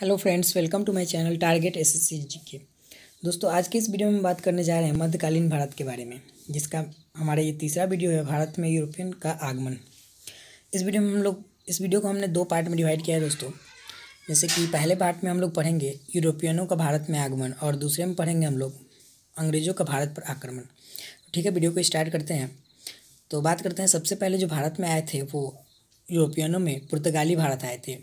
hello friends welcome to my channel target SSC GK दोस्तों आज की इस वीडियो में बात करने जा रहे हैं मध्यकालीन भारत के बारे में जिसका हमारा ये तीसरा वीडियो है भारत में यूरोपियन का आगमन इस वीडियो में हम लोग इस वीडियो को हमने दो पार्ट में डिवाइड किया है दोस्तों जैसे कि पहले पार्ट में हम लोग पढ़ेंगे यूरोपियनों का भारत में आगमन और दूसरे में पढ़ेंगे हम लोग अंग्रेज़ों का भारत पर आक्रमण ठीक है वीडियो को स्टार्ट करते हैं तो बात करते हैं सबसे पहले जो भारत में आए थे वो यूरोपियनों में पुर्तगाली भारत आए थे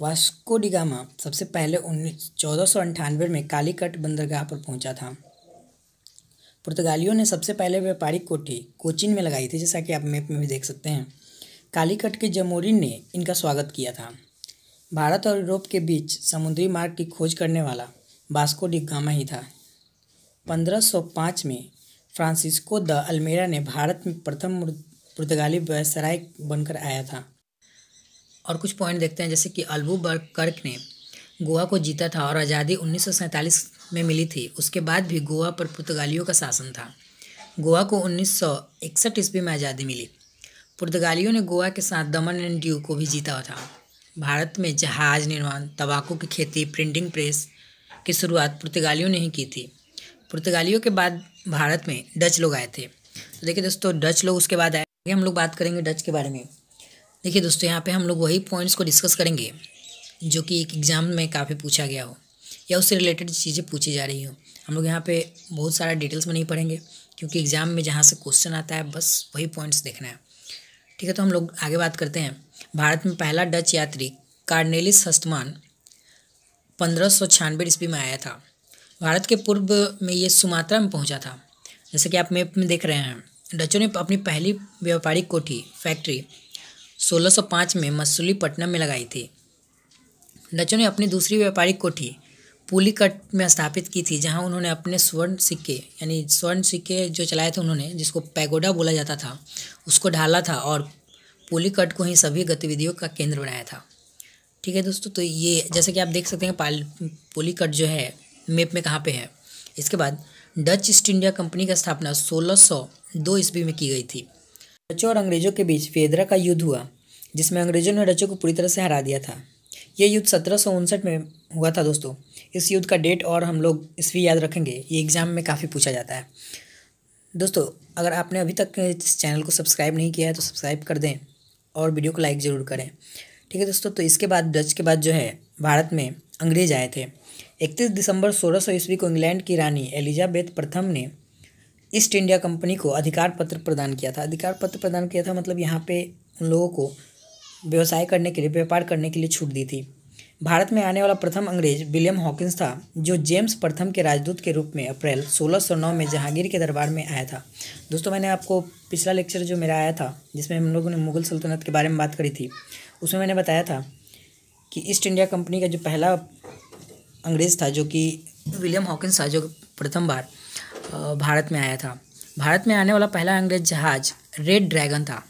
वास्को डिगामा सबसे पहले उन्नीस चौदह सौ अंठानवे में कालीकट बंदरगाह पर पहुंचा था पुर्तगालियों ने सबसे पहले व्यापारिक कोठी कोचिन में लगाई थी जैसा कि आप मैप में भी देख सकते हैं कालीकट के जमोरिन ने इनका स्वागत किया था भारत और यूरोप के बीच समुद्री मार्ग की खोज करने वाला बास्को डिगामा ही था 1505 में फ्रांसिस्को द अल्मेरा ने भारत में प्रथम पुर्तगाली व्यवसराय बनकर आया था और कुछ पॉइंट देखते हैं जैसे कि अलबू कर्क ने गोवा को जीता था और आज़ादी उन्नीस में मिली थी उसके बाद भी गोवा पर पुर्तगालियों का शासन था गोवा को उन्नीस ईस्वी में आज़ादी मिली पुर्तगालियों ने गोवा के साथ दमन एंड ड्यू को भी जीता था भारत में जहाज निर्माण तंबाकू की खेती प्रिंटिंग प्रेस की शुरुआत पुर्तगालियों ने ही की थी पुर्तगालियों के बाद भारत में डच लोग आए थे तो देखिए दोस्तों डच लोग उसके बाद आए हम लोग बात करेंगे डच के बारे में देखिए दोस्तों यहाँ पे हम लोग वही पॉइंट्स को डिस्कस करेंगे जो कि एक एग्ज़ाम में काफ़ी पूछा गया हो या उससे रिलेटेड चीज़ें पूछी जा रही हो हम लोग यहाँ पे बहुत सारा डिटेल्स में नहीं पढ़ेंगे क्योंकि एग्ज़ाम में जहाँ से क्वेश्चन आता है बस वही पॉइंट्स देखना है ठीक है तो हम लोग आगे बात करते हैं भारत में पहला डच यात्री कार्नेलिस हस्तमान पंद्रह सौ छियानवे ईस्वी में आया था भारत के पूर्व में ये सुमात्रा में पहुंचा था जैसे कि आप मैप में देख रहे हैं डचों ने अपनी पहली व्यापारिक कोठी फैक्ट्री 1605 में मसूलीपट्टनम में लगाई थी डचों ने अपनी दूसरी व्यापारिक कोठी पुलिकट में स्थापित की थी जहां उन्होंने अपने स्वर्ण सिक्के यानी स्वर्ण सिक्के जो चलाए थे उन्होंने जिसको पैगोडा बोला जाता था उसको ढाला था और पुलिकट को ही सभी गतिविधियों का केंद्र बनाया था ठीक है दोस्तों तो ये जैसे कि आप देख सकते हैं पाल पुलिकट जो है मेप में कहाँ पर है इसके बाद डच ईस्ट इंडिया कंपनी का स्थापना सोलह दो ईस्वी में की गई थी डचों और अंग्रेजों के बीच फेदरा का युद्ध हुआ जिसमें अंग्रेजों ने डचों को पूरी तरह से हरा दिया था ये युद्ध सत्रह में हुआ था दोस्तों इस युद्ध का डेट और हम लोग इस भी याद रखेंगे ये एग्ज़ाम में काफ़ी पूछा जाता है दोस्तों अगर आपने अभी तक इस चैनल को सब्सक्राइब नहीं किया है तो सब्सक्राइब कर दें और वीडियो को लाइक ज़रूर करें ठीक है दोस्तों तो इसके बाद डच के बाद जो है भारत में अंग्रेज आए थे इकतीस दिसंबर सोलह ईस्वी को इंग्लैंड की रानी एलिजाबेथ प्रथम ने ईस्ट इंडिया कंपनी को अधिकार पत्र प्रदान किया था अधिकार पत्र प्रदान किया था मतलब यहाँ पे उन लोगों को व्यवसाय करने के लिए व्यापार करने के लिए छूट दी थी भारत में आने वाला प्रथम अंग्रेज विलियम हॉकिंस था जो जेम्स प्रथम के राजदूत के रूप में अप्रैल 1609 में जहांगीर के दरबार में आया था दोस्तों मैंने आपको पिछला लेक्चर जो मेरा आया था जिसमें हम लोगों ने मुगल सल्तनत के बारे में बात करी थी उसमें मैंने बताया था कि ईस्ट इंडिया कंपनी का जो पहला अंग्रेज़ था जो कि विलियम हॉकिंस था जो प्रथम बार भारत में आया था भारत में आने वाला पहला अंग्रेज जहाज रेड ड्रैगन था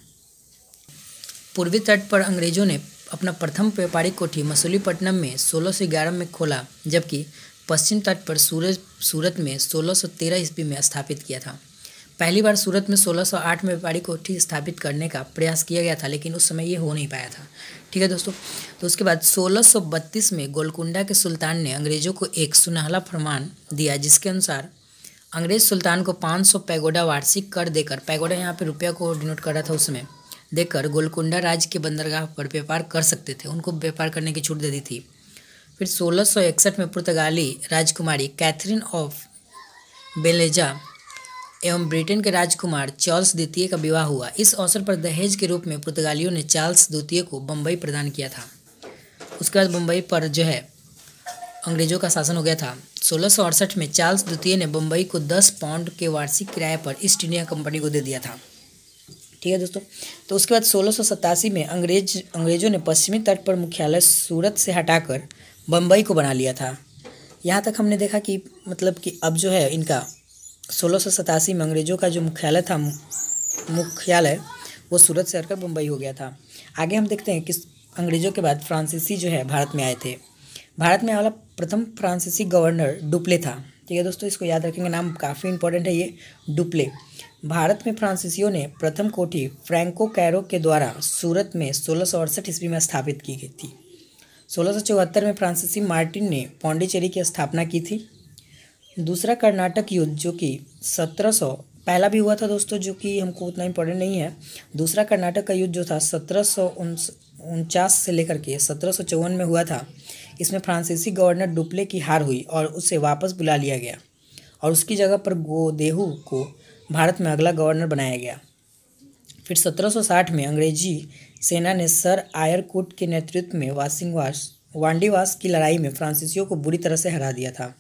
पूर्वी तट पर अंग्रेजों ने अपना प्रथम व्यापारिक कोठी मसूलीपट्टनम में सोलह सौ ग्यारह में खोला जबकि पश्चिम तट पर सूरज सूरत में सोलह सौ तेरह ईस्वी में स्थापित किया था पहली बार सूरत में सोलह सौ आठ में व्यापारिक कोठी स्थापित करने का प्रयास किया गया था लेकिन उस समय ये हो नहीं पाया था ठीक है दोस्तों तो उसके बाद सोलह सौ बत्तीस में गोलकुंडा के सुल्तान ने अंग्रेज़ों को एक सुनहला फरमान दिया जिसके अनुसार अंग्रेज सुल्तान को 500 पैगोडा वार्षिक कर देकर पैगोडा यहाँ पे रुपया को डिनोट कर रहा था उसमें देकर गोलकुंडा राज्य के बंदरगाह पर व्यापार कर सकते थे उनको व्यापार करने की छूट दे दी थी फिर 1661 में पुर्तगाली राजकुमारी कैथरीन ऑफ बेलेजा एवं ब्रिटेन के राजकुमार चार्ल्स द्वितीय का विवाह हुआ इस अवसर पर दहेज के रूप में पुर्तगालियों ने चार्ल्स द्वितीय को बम्बई प्रदान किया था उसके बाद बम्बई पर जो है अंग्रेजों का शासन हो गया था सोलह में चार्ल्स द्वितीय ने बम्बई को दस पाउंड के वार्षिक किराए पर ईस्ट इंडिया कंपनी को दे दिया था ठीक है दोस्तों तो उसके बाद सोलह में अंग्रेज अंग्रेजों ने पश्चिमी तट पर मुख्यालय सूरत से हटाकर बम्बई को बना लिया था यहाँ तक हमने देखा कि मतलब कि अब जो है इनका सोलह में अंग्रेज़ों का जो मुख्यालय था मुख्यालय वो सूरत से हटकर बम्बई हो गया था आगे हम देखते हैं कि अंग्रेज़ों के बाद फ्रांसीसी जो है भारत में आए थे भारत में वाला प्रथम फ्रांसीसी गवर्नर डुप्ले था ठीक है दोस्तों इसको याद रखेंगे नाम काफ़ी इंपॉर्टेंट है ये डुप्ले भारत में फ्रांसीसियों ने प्रथम कोठी फ्रैंको कैरो के द्वारा सूरत में सोलह सौ अड़सठ ईस्वी में स्थापित की गई थी सोलह सौ चौहत्तर में फ्रांसीसी मार्टिन ने पौंडीचेरी की स्थापना की थी दूसरा कर्नाटक युद्ध जो कि सत्रह सौ पहला भी हुआ था दोस्तों जो कि हमको उतना इम्पोर्टेंट नहीं है दूसरा कर्नाटक का युद्ध जो था सत्रह सौ उनचास से लेकर के सत्रह में हुआ था इसमें फ्रांसीसी गवर्नर डुप्ले की हार हुई और उसे वापस बुला लिया गया और उसकी जगह पर गोदेहू को भारत में अगला गवर्नर बनाया गया फिर 1760 में अंग्रेजी सेना ने सर आयरकूट के नेतृत्व में वासिंगवास वांडीवास की लड़ाई में फ्रांसीसियों को बुरी तरह से हरा दिया था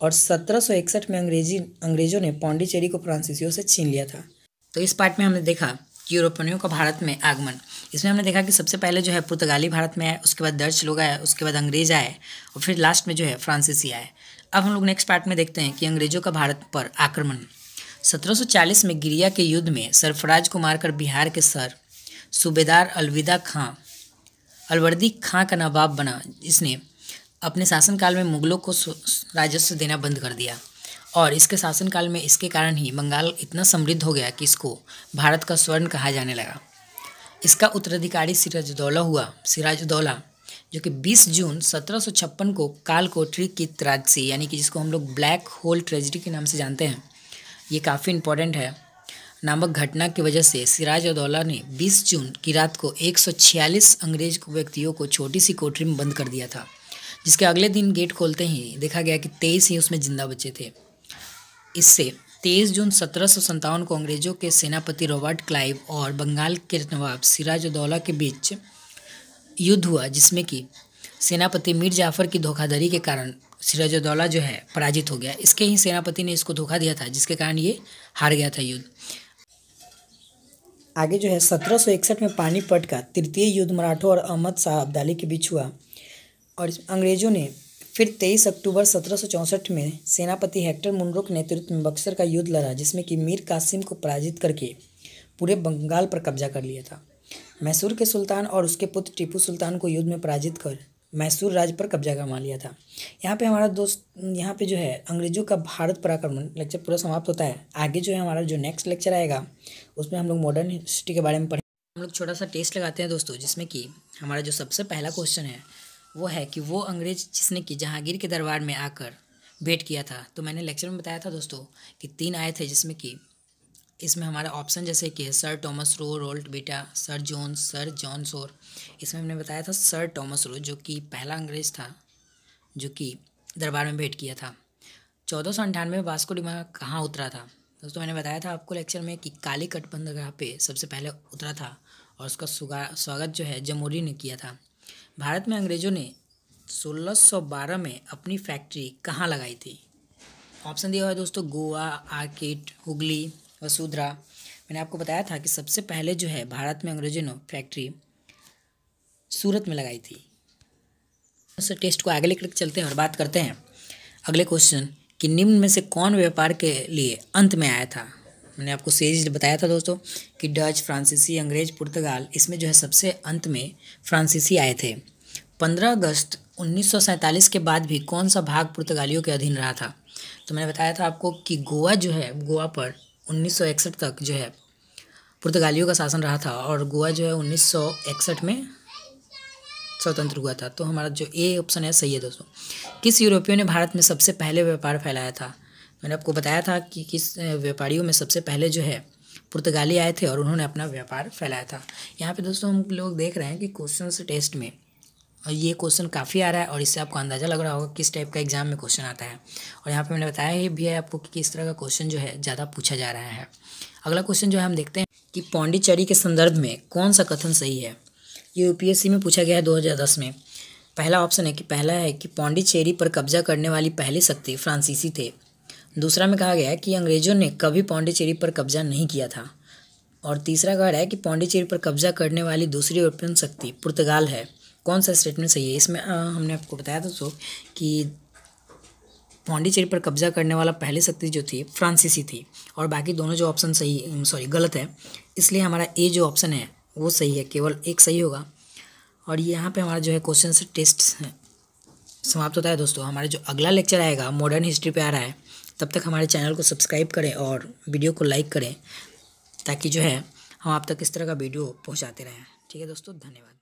और 1761 में अंग्रेजी अंग्रेज़ों ने पौंडीचेरी को फ्रांसीसियों से छीन लिया था तो इस पार्ट में हमने देखा यूरोपनियों का भारत में आगमन इसमें हमने देखा कि सबसे पहले जो है पुर्तगाली भारत में आए उसके बाद डच लोग आए उसके बाद अंग्रेज आए और फिर लास्ट में जो है फ्रांसीसी आए अब हम लोग नेक्स्ट पार्ट में देखते हैं कि अंग्रेजों का भारत पर आक्रमण 1740 में गिरिया के युद्ध में सरफराज को मारकर बिहार के सर सूबेदार अलविदा खां अलवर्दी खां का नवाब बना जिसने अपने शासनकाल में मुगलों को राजस्व देना बंद कर दिया और इसके शासनकाल में इसके कारण ही बंगाल इतना समृद्ध हो गया कि इसको भारत का स्वर्ण कहा जाने लगा इसका उत्तराधिकारी सिराजदौला हुआ उदौला जो कि 20 जून सत्रह को काल कोठरी की त्राजसी यानी कि जिसको हम लोग ब्लैक होल ट्रेजिडी के नाम से जानते हैं ये काफ़ी इम्पोर्टेंट है नामक घटना की वजह से सिराज उदौला ने 20 जून की रात को 146 अंग्रेज व्यक्तियों को छोटी सी कोठरी में बंद कर दिया था जिसके अगले दिन गेट खोलते ही देखा गया कि तेईस ही उसमें जिंदा बचे थे इससे तेईस जून सत्रह सौ को अंग्रेज़ों के सेनापति रॉबर्ट क्लाइव और बंगाल के नवाब सिराजुद्दौला के बीच युद्ध हुआ जिसमें कि सेनापति मीर जाफर की धोखाधड़ी के कारण सिराजुद्दौला जो है पराजित हो गया इसके ही सेनापति ने इसको धोखा दिया था जिसके कारण ये हार गया था युद्ध आगे जो है सत्रह में पानीपट का तृतीय युद्ध मराठों और अहमद शाह अब्दाली के बीच हुआ और अंग्रेज़ों ने फिर 23 अक्टूबर सत्रह में सेनापति हेक्टर मुनरो के नेतृत्व में बक्सर का युद्ध लड़ा जिसमें कि मीर कासिम को पराजित करके पूरे बंगाल पर कब्जा कर लिया था मैसूर के सुल्तान और उसके पुत्र टीपू सुल्तान को युद्ध में पराजित कर मैसूर राज्य पर कब्जा कमा लिया था यहाँ पे हमारा दोस्त यहाँ पे जो है अंग्रेजों का भारत पर आक्रमण लेक्चर पूरा समाप्त होता है आगे जो है हमारा जो नेक्स्ट लेक्चर आएगा उसमें हम लोग मॉडर्न हिस्ट्री के बारे में पढ़ेंगे हम लोग छोटा सा टेस्ट लगाते हैं दोस्तों जिसमें कि हमारा जो सबसे पहला क्वेश्चन है वो है कि वो अंग्रेज जिसने कि जहांगीर के दरबार में आकर भेंट किया था तो मैंने लेक्चर में बताया था दोस्तों कि तीन आए थे जिसमें कि इसमें हमारा ऑप्शन जैसे कि है सर टॉमस रो रोल्ट बेटा sir John sir John Shore इसमें हमने बताया था सर टॉमस रो जो कि पहला अंग्रेज था जो कि दरबार में भेंट किया था चौदह सौ अंठानवे में वास्को डिमा कहाँ उतरा था दोस्तों मैंने बताया था आपको लेक्चर में कि काली कटबंदगाह पे सबसे पहले उतरा था और उसका स्वागत जो है जमोरी ने किया था भारत में अंग्रेज़ों ने 1612 में अपनी फैक्ट्री कहाँ लगाई थी ऑप्शन दिया हुआ है दोस्तों गोवा आर्किट हुगली वसुधरा मैंने आपको बताया था कि सबसे पहले जो है भारत में अंग्रेजों ने फैक्ट्री सूरत में लगाई थी तो टेस्ट को आगे लेकर चलते हैं और बात करते हैं अगले क्वेश्चन कि निम्न में से कौन व्यापार के लिए अंत में आया था मैंने आपको सीरीज बताया था दोस्तों कि डच फ्रांसीसी अंग्रेज पुर्तगाल इसमें जो है सबसे अंत में फ्रांसीसी आए थे पंद्रह अगस्त उन्नीस के बाद भी कौन सा भाग पुर्तगालियों के अधीन रहा था तो मैंने बताया था आपको कि गोवा जो है गोवा पर उन्नीस तक जो है पुर्तगालियों का शासन रहा था और गोवा जो है उन्नीस में स्वतंत्र हुआ था तो हमारा जो ए ऑप्शन है सही है दोस्तों किस यूरोपियों ने भारत में सबसे पहले व्यापार फैलाया था मैंने आपको बताया था कि किस व्यापारियों में सबसे पहले जो है पुर्तगाली आए थे और उन्होंने अपना व्यापार फैलाया था यहाँ पे दोस्तों हम लोग देख रहे हैं कि क्वेश्चन टेस्ट में और ये क्वेश्चन काफ़ी आ रहा है और इससे आपको अंदाज़ा लग रहा होगा किस टाइप का एग्जाम में क्वेश्चन आता है और यहाँ पे मैंने बताया ही भी है आपको कि किस तरह का क्वेश्चन जो है ज़्यादा पूछा जा रहा है अगला क्वेश्चन जो है हम देखते हैं कि पौंडीचेरी के संदर्भ में कौन सा कथन सही है ये यू में पूछा गया है दो में पहला ऑप्शन है कि पहला है कि पौंडीचेरी पर कब्जा करने वाली पहली शक्ति फ्रांसीसी थे दूसरा में कहा गया है कि अंग्रेज़ों ने कभी पौंडीचेरी पर कब्जा नहीं किया था और तीसरा कह रहा है कि पौंडीचेरी पर कब्जा करने वाली दूसरी यूरोपियन शक्ति पुर्तगाल है कौन सा स्टेटमेंट सही है इसमें आ, हमने आपको बताया था दोस्तों कि पौंडीचेरी पर कब्जा करने वाला पहली शक्ति जो थी फ्रांसीसी थी और बाकी दोनों जो ऑप्शन सही सॉरी गलत है इसलिए हमारा ए जो ऑप्शन है वो सही है केवल एक सही होगा और यहाँ पे हमारा जो है क्वेश्चन टेस्ट समाप्त होता है दोस्तों हमारा जो अगला लेक्चर आएगा मॉडर्न हिस्ट्री पे आ रहा है तब तक हमारे चैनल को सब्सक्राइब करें और वीडियो को लाइक करें ताकि जो है हम आप तक इस तरह का वीडियो पहुँचाते रहें ठीक है दोस्तों धन्यवाद